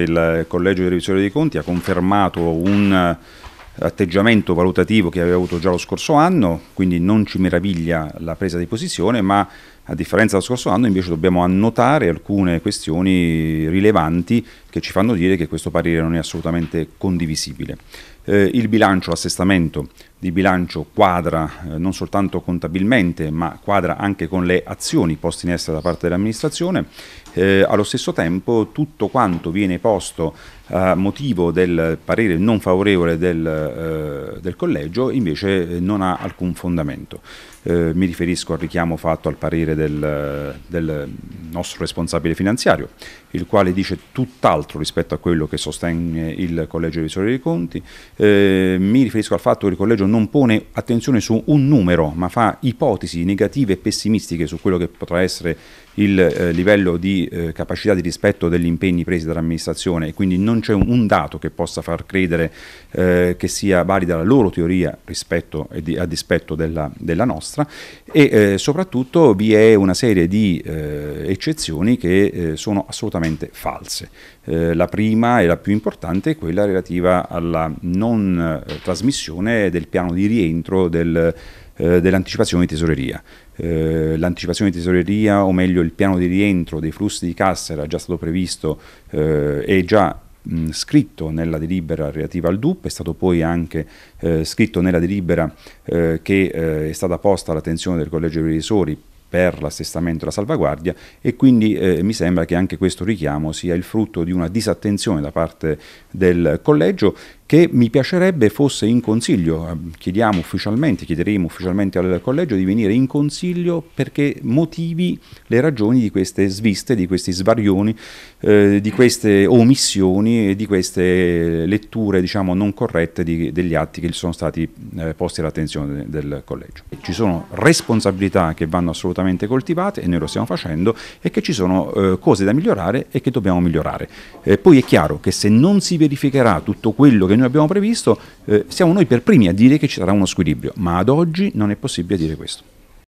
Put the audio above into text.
Il Collegio dei Revisori dei Conti ha confermato un eh, atteggiamento valutativo che aveva avuto già lo scorso anno, quindi non ci meraviglia la presa di posizione, ma a differenza dello scorso anno invece dobbiamo annotare alcune questioni rilevanti che ci fanno dire che questo parere non è assolutamente condivisibile. Eh, il bilancio, l'assestamento di bilancio quadra eh, non soltanto contabilmente ma quadra anche con le azioni poste in essere da parte dell'amministrazione. Eh, allo stesso tempo tutto quanto viene posto a motivo del parere non favorevole del, eh, del collegio invece eh, non ha alcun fondamento. Eh, mi riferisco al richiamo fatto al parere del, del, nostro responsabile finanziario, il quale dice tutt'altro rispetto a quello che sostiene il Collegio dei Visori dei Conti. Eh, mi riferisco al fatto che il Collegio non pone attenzione su un numero, ma fa ipotesi negative e pessimistiche su quello che potrà essere il eh, livello di eh, capacità di rispetto degli impegni presi dall'amministrazione e quindi non c'è un, un, dato che possa far credere eh, che sia valida la loro teoria rispetto e di, a dispetto della, della nostra e eh, soprattutto vi è una serie di eh, eccezioni che eh, sono assolutamente false. Eh, la prima e la più importante è quella relativa alla non eh, trasmissione del piano di rientro del, eh, dell'anticipazione di tesoreria. Eh, l'anticipazione di tesoreria, o meglio il piano di rientro dei flussi di cassa era già stato previsto e già Mh, scritto nella delibera relativa al DUP, è stato poi anche eh, scritto nella delibera eh, che eh, è stata posta all'attenzione del Collegio dei Revisori per l'assestamento e la salvaguardia e quindi eh, mi sembra che anche questo richiamo sia il frutto di una disattenzione da parte del collegio che mi piacerebbe fosse in consiglio, ehm, chiediamo ufficialmente, chiederemo ufficialmente al collegio di venire in consiglio perché motivi le ragioni di queste sviste, di questi svarioni, eh, di queste omissioni e di queste letture diciamo, non corrette di, degli atti che sono stati eh, posti all'attenzione del collegio. Ci sono responsabilità che vanno assolutamente assolutamente coltivate e noi lo stiamo facendo e che ci sono eh, cose da migliorare e che dobbiamo migliorare. Eh, poi è chiaro che se non si verificherà tutto quello che noi abbiamo previsto, eh, siamo noi per primi a dire che ci sarà uno squilibrio, ma ad oggi non è possibile dire questo.